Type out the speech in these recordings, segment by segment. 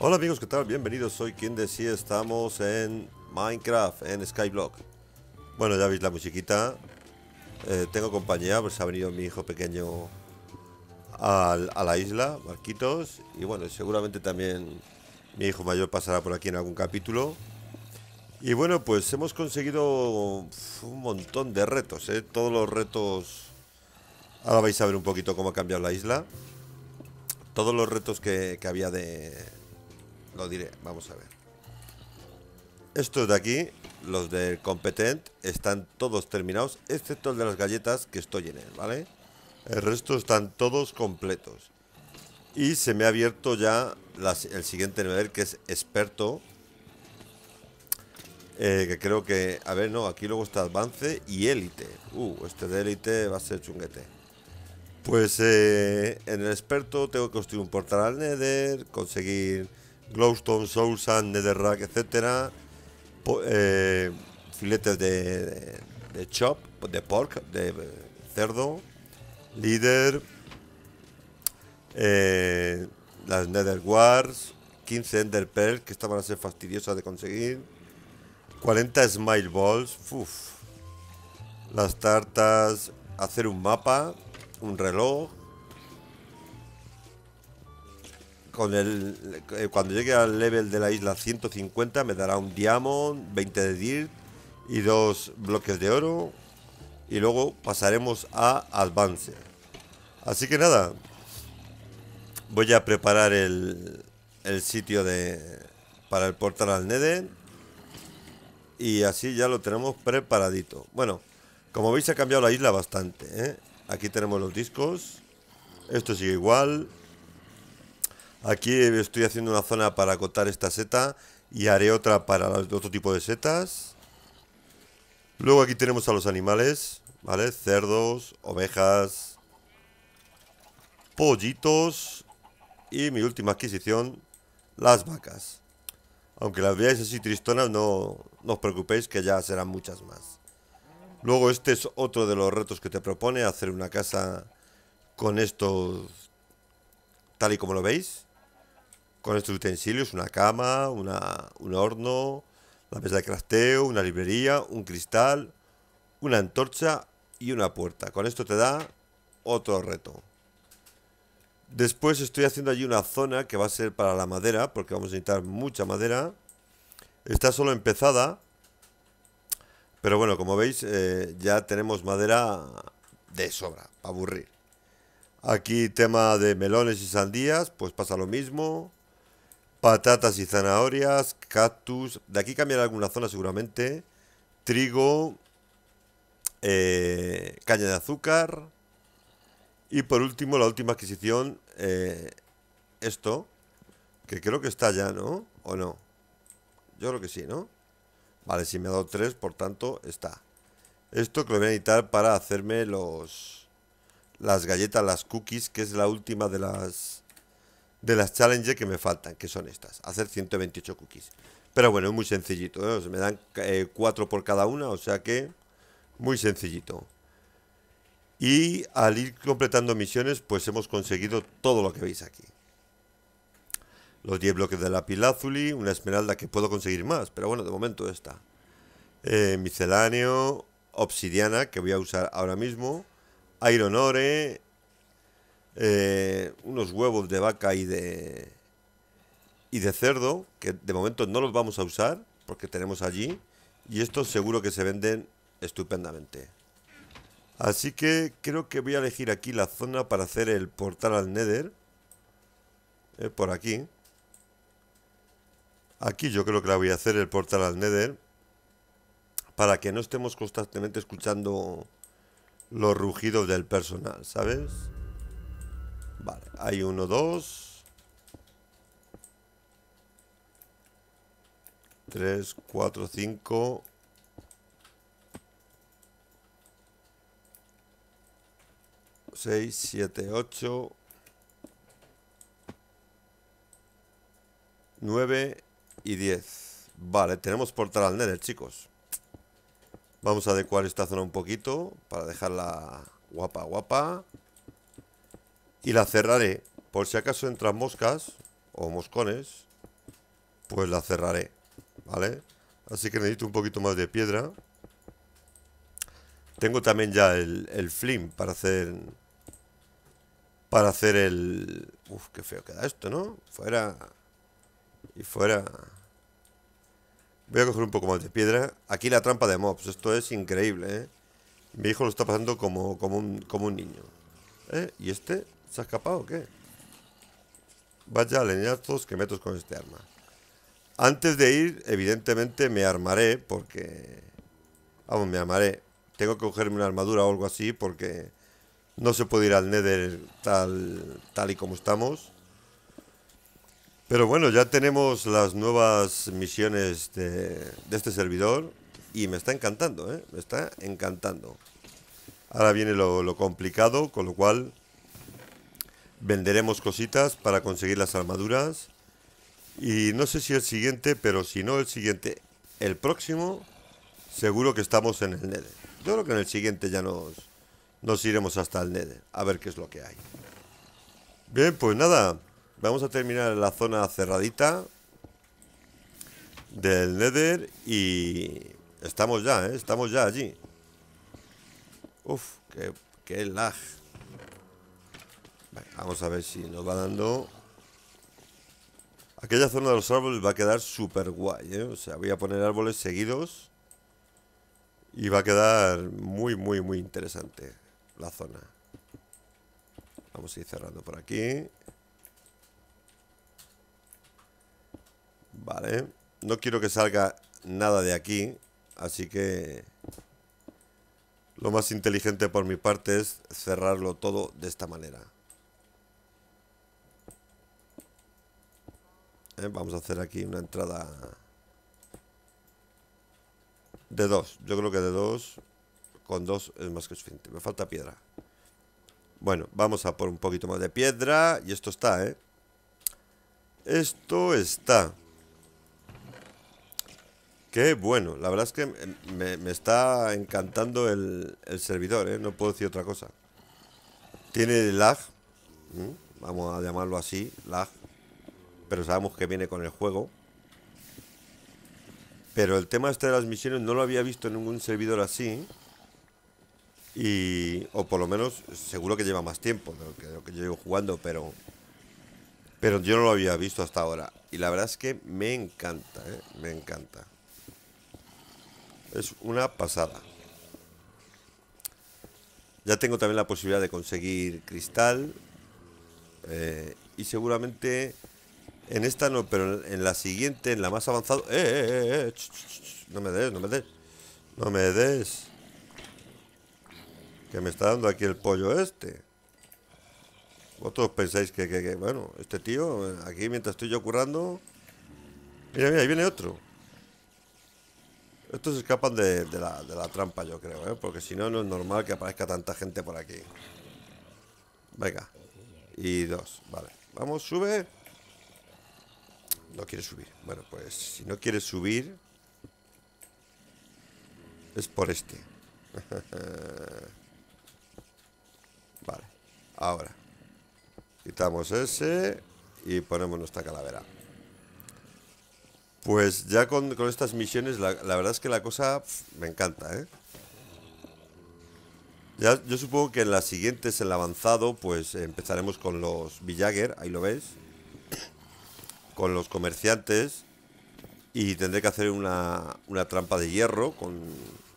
Hola amigos, ¿qué tal? Bienvenidos, soy quien decía, estamos en Minecraft, en Skyblock Bueno, ya veis la musiquita eh, Tengo compañía, pues ha venido mi hijo pequeño a la isla, Marquitos Y bueno, seguramente también mi hijo mayor pasará por aquí en algún capítulo Y bueno, pues hemos conseguido un montón de retos, ¿eh? Todos los retos... Ahora vais a ver un poquito cómo ha cambiado la isla todos los retos que había de, lo diré, vamos a ver. Estos de aquí, los de competent, están todos terminados, excepto el de las galletas que estoy en él, ¿vale? El resto están todos completos. Y se me ha abierto ya el siguiente nivel, que es experto. Eh, que creo que... A ver, no, aquí luego está avance y élite. Uh, este de élite va a ser chunguete. Pues eh, en el experto tengo que construir un portal al Nether, conseguir Glowstone, Soul Netherrack, etc. Eh, filetes de, chop, de pork, de, eh, cerdo, líder, eh, las Nether Wars, 15 Ender Pearls, que estaban a ser fastidiosas de conseguir, 40 Smile Balls, las tartas, hacer un mapa, un reloj, Eh, cuando llegue al level de la isla 150 me dará un diamond, 20 de dirt y dos bloques de oro. Y luego pasaremos a Advance. Así que nada, voy a preparar el, sitio de, para el portal al Nede. Y así ya lo tenemos preparadito. Bueno, como veis ha cambiado la isla bastante. ¿eh? Aquí tenemos los discos. Esto sigue igual. Aquí estoy haciendo una zona para acotar esta seta y haré otra para otro tipo de setas. Luego aquí tenemos a los animales, ¿vale? Cerdos, ovejas, pollitos y mi última adquisición, las vacas. Aunque las veáis así tristonas, no, no os preocupéis que ya serán muchas más. Luego este es otro de los retos que te propone, hacer una casa con estos tal y como lo veis. Con estos utensilios, una cama, una, un horno, la mesa de crafteo, una librería, un cristal, una antorcha y una puerta. Con esto te da otro reto. Después estoy haciendo allí una zona que va a ser para la madera, porque vamos a necesitar mucha madera. Está solo empezada, pero bueno, como veis, eh, ya tenemos madera de sobra, para aburrir. Aquí tema de melones y sandías, pues pasa lo mismo. Patatas y zanahorias, cactus. De aquí cambiará alguna zona seguramente. Trigo. Eh, caña de azúcar. Y por último, la última adquisición. Eh, esto. Que creo que está ya, ¿no? ¿O no? Yo creo que sí, ¿no? Vale, si me ha dado tres, por tanto, está. Esto que lo voy a editar para hacerme los... Las galletas, las cookies, que es la última de las de las challenges que me faltan, que son estas, hacer 128 cookies. Pero bueno, es muy sencillito, me dan 4 eh, por cada una, o sea que muy sencillito. Y al ir completando misiones, pues hemos conseguido todo lo que veis aquí. Los 10 bloques de la pilázuli una esmeralda que puedo conseguir más, pero bueno, de momento está. Eh, misceláneo, obsidiana, que voy a usar ahora mismo, iron ore, eh, unos huevos de vaca y de, y de cerdo, que de momento no los vamos a usar, porque tenemos allí, y estos seguro que se venden estupendamente. Así que creo que voy a elegir aquí la zona para hacer el portal al Nether. Eh, por aquí. Aquí yo creo que la voy a hacer el portal al Nether. Para que no estemos constantemente escuchando los rugidos del personal, ¿sabes? Vale, hay uno, dos. Tres, cuatro, cinco. Seis, siete, ocho. Nueve y diez. Vale, tenemos portal al nether, chicos. Vamos a adecuar esta zona un poquito para dejarla guapa, guapa. Y la cerraré. Por si acaso entran moscas o moscones, pues la cerraré. ¿Vale? Así que necesito un poquito más de piedra. Tengo también ya el, flim para hacer... Para hacer el... Uf, qué feo queda esto, ¿no? Fuera... Y fuera... Voy a coger un poco más de piedra. Aquí la trampa de mobs. Esto es increíble, ¿eh? Mi hijo lo está pasando como, como, un, como un niño. ¿Eh? ¿Y este? ¿Se ha escapado o qué? Vaya leñazos que metos con este arma. Antes de ir, evidentemente me armaré porque... Vamos, me armaré. Tengo que cogerme una armadura o algo así porque... No se puede ir al Nether tal, tal y como estamos. Pero bueno, ya tenemos las nuevas misiones de, este servidor y me está encantando, ¿eh? Me está encantando. Ahora viene lo, lo complicado, con lo cual venderemos cositas para conseguir las armaduras. Y no sé si el siguiente, pero si no el siguiente, el próximo, seguro que estamos en el Nether. Yo creo que en el siguiente ya nos, nos iremos hasta el Nether, a ver qué es lo que hay. Bien, pues nada, vamos a terminar la zona cerradita del Nether y estamos ya, ¿eh? estamos ya allí. Uf, qué, qué lag. Vamos a ver si nos va dando Aquella zona de los árboles va a quedar súper guay, ¿eh? O sea, voy a poner árboles seguidos Y va a quedar muy, muy, muy interesante La zona Vamos a ir cerrando por aquí Vale No quiero que salga nada de aquí Así que Lo más inteligente por mi parte es cerrarlo todo de esta manera ¿eh? Vamos a hacer aquí una entrada de dos. Yo creo que de dos, con dos es más que suficiente. Me falta piedra. Bueno, vamos a por un poquito más de piedra. Y esto está, ¿eh? Esto está. Qué bueno. La verdad es que me, está encantando el, servidor, ¿eh? No puedo decir otra cosa. Tiene lag. Vamos a llamarlo así, lag pero sabemos que viene con el juego. Pero el tema este de las misiones no lo había visto en ningún servidor así. Y, o por lo menos, seguro que lleva más tiempo de lo que, yo llevo jugando, pero, pero yo no lo había visto hasta ahora. Y la verdad es que me encanta, ¿eh? me encanta. Es una pasada. Ya tengo también la posibilidad de conseguir cristal. Eh, y seguramente en esta no, pero en la siguiente, en la más avanzada. ¡Eh, eh, eh! eh no me des, no me des. No me des. Que me está dando aquí el pollo este. Vosotros pensáis que, bueno, este tío, aquí mientras estoy yo currando. Mira, mira, ahí viene otro. Estos escapan de, la, de la, trampa, yo creo, ¿eh? Porque si no, no es normal que aparezca tanta gente por aquí. Venga. Y dos, vale. Vamos, sube. No quiere subir. Bueno, pues si no quiere subir... Es por este. vale. Ahora. Quitamos ese y ponemos nuestra calavera. Pues ya con, estas misiones, la, verdad es que la cosa me encanta, ¿eh? yo supongo que en las siguientes, en el avanzado, pues empezaremos con los Villager, ahí lo ves con los comerciantes y tendré que hacer una, una trampa de hierro con,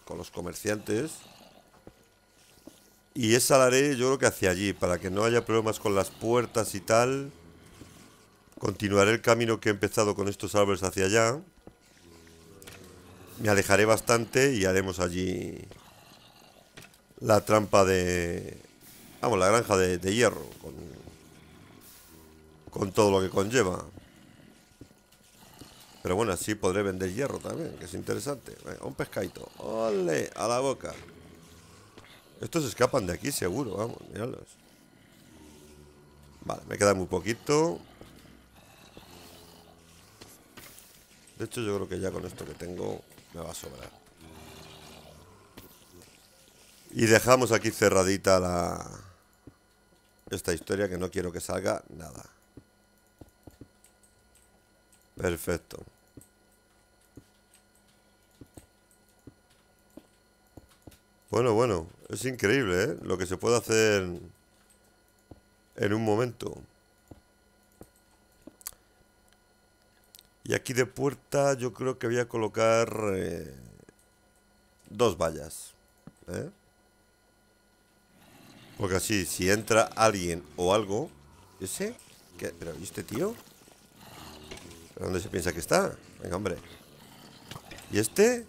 con los comerciantes. Y esa la haré yo creo que hacia allí, para que no haya problemas con las puertas y tal. Continuaré el camino que he empezado con estos árboles hacia allá. Me alejaré bastante y haremos allí la trampa de... Vamos, la granja de, hierro, con, con todo lo que conlleva. Pero bueno, así podré vender hierro también, que es interesante. Un pescadito. ¡Ole! A la boca. Estos escapan de aquí seguro, vamos, miradlos. Vale, me queda muy poquito. De hecho, yo creo que ya con esto que tengo me va a sobrar. Y dejamos aquí cerradita la... Esta historia que no quiero que salga nada. Perfecto. Bueno, bueno, es increíble, ¿eh? Lo que se puede hacer en un momento. Y aquí de puerta yo creo que voy a colocar eh, dos vallas. ¿eh? Porque así, si entra alguien o algo... ¿Ese? sé. ¿Pero este tío? ¿Dónde se piensa que está? Venga, hombre. ¿Y este?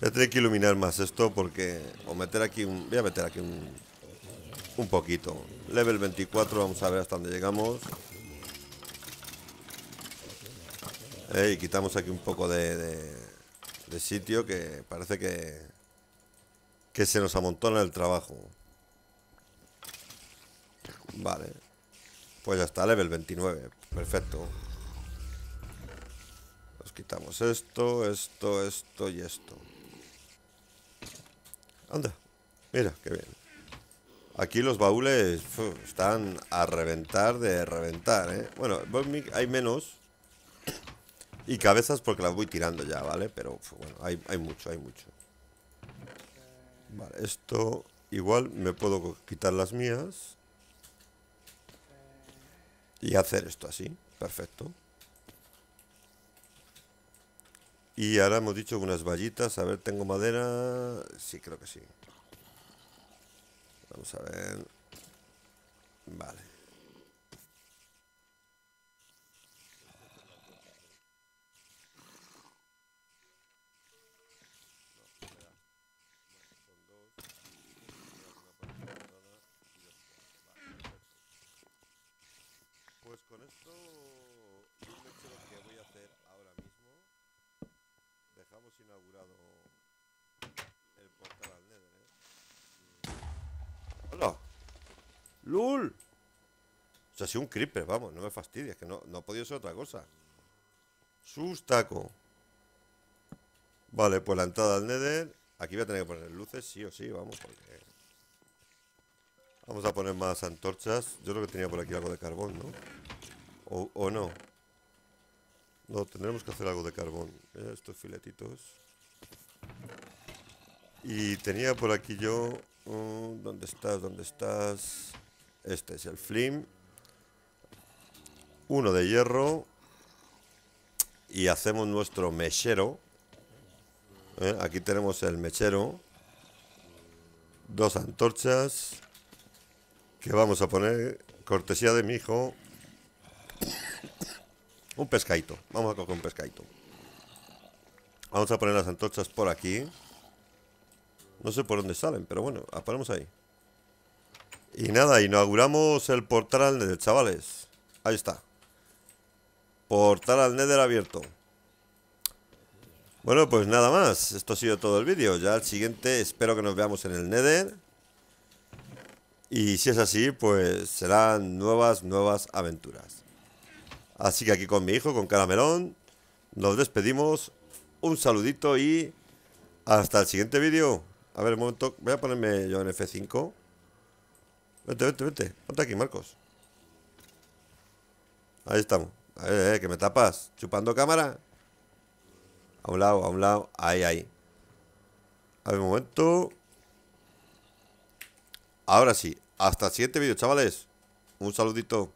Voy a que iluminar más esto porque... O meter aquí un... Voy a meter aquí un... Un poquito. Level 24, vamos a ver hasta dónde llegamos. y quitamos aquí un poco de, de, de, sitio que parece que, que se nos amontona el trabajo. Vale. Pues ya está, level 29. Perfecto. Nos quitamos esto, esto, esto y esto. Anda, mira, qué bien. Aquí los baúles están a reventar de reventar, ¿eh? Bueno, hay menos. Y cabezas porque las voy tirando ya, ¿vale? Pero bueno, hay, hay mucho, hay mucho. Vale, esto igual me puedo quitar las mías y hacer esto así, perfecto. Y ahora hemos dicho unas vallitas, a ver, tengo madera, sí, creo que sí. Vamos a ver. Vale. Pues con esto, lo que voy a hacer ahora mismo, dejamos inaugurado el portal al Nether, ¿eh? ¡Hola! ¡Lul! O sea, si un creeper, vamos, no me fastidies, que no, no ha podido ser otra cosa. ¡Sustaco! Vale, pues la entrada al Nether, aquí voy a tener que poner luces sí o sí, vamos, porque... Vamos a poner más antorchas. Yo creo que tenía por aquí algo de carbón, ¿no? O, no. No, tendremos que hacer algo de carbón. ¿eh? estos filetitos. Y tenía por aquí yo... Mm, ¿Dónde estás? ¿Dónde estás? Este es el flim. Uno de hierro. Y hacemos nuestro mechero. ¿Eh? aquí tenemos el mechero. Dos antorchas que vamos a poner, cortesía de mi hijo, un pescadito. Vamos a coger un pescadito. Vamos a poner las antorchas por aquí. No sé por dónde salen, pero bueno, las ponemos ahí. Y nada, inauguramos el portal al Nether, chavales. Ahí está. Portal al Nether abierto. Bueno, pues nada más. Esto ha sido todo el vídeo. Ya el siguiente espero que nos veamos en el Nether. Y si es así, pues serán nuevas, nuevas aventuras. Así que aquí con mi hijo, con Caramelón, nos despedimos. Un saludito y hasta el siguiente vídeo. A ver, un momento, voy a ponerme yo en F5. Vente, vente, vente. Ponte aquí, Marcos. Ahí estamos. ver, eh, que me tapas. Chupando cámara. A un lado, a un lado. Ahí, ahí. A ver, un momento. Ahora sí, hasta el siguiente vídeo, chavales. Un saludito.